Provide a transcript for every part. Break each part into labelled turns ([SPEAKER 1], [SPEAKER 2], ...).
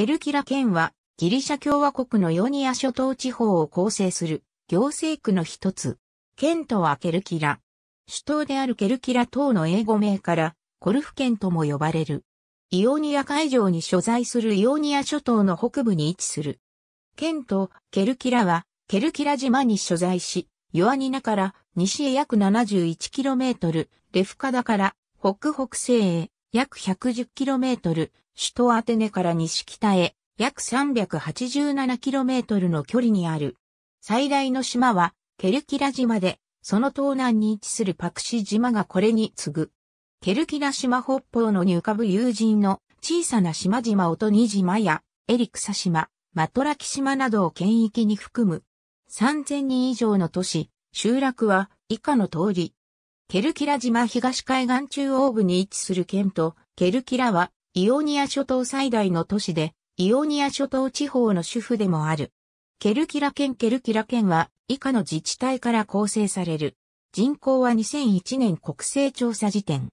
[SPEAKER 1] ケルキラ県はギリシャ共和国のヨニア諸島地方を構成する行
[SPEAKER 2] 政区の一つ。県とはケルキラ。首都であるケルキラ島の英語名からコルフ県とも呼ばれる。イオニア海上に所在するイオニア諸島の北部に位置する。県とケルキラはケルキラ島に所在し、ヨアニナから西へ約 71km、レフカダから北北西へ約 110km、首都アテネから西北へ約 387km の距離にある。最大の島はケルキラ島で、その東南に位置するパクシ島がこれに次ぐ。ケルキラ島北方のに浮かぶ友人の小さな島々トニ島やエリクサ島、マトラキ島などを県域に含む。3000人以上の都市、集落は以下の通り。ケルキラ島東海岸中央部に位置する県と、ケルキラはイオニア諸島最大の都市で、イオニア諸島地方の主婦でもある。ケルキラ県ケルキラ県は以下の自治体から構成される。人口は2001年国勢調査時点。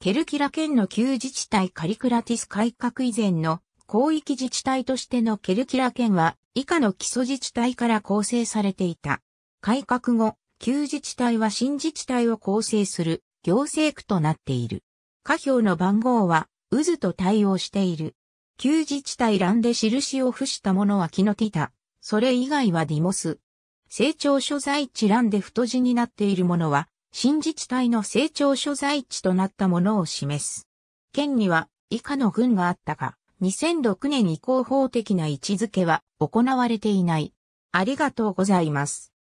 [SPEAKER 2] ケルキラ県の旧自治体カリクラティス改革以前の広域自治体としてのケルキラ県は以下の基礎自治体から構成されていた。改革後、旧自治体は新自治体を構成する行政区となっている。下表の番号は渦と対応している。旧自治体欄で印を付したものはキノティタ。それ以外はディモス。成長所在地欄で太字になっているものは、新自治体の成長所在地となったものを示す。県には以下の軍があったが、2006年以降
[SPEAKER 1] 法的な位置づけは行われていない。ありがとうございます。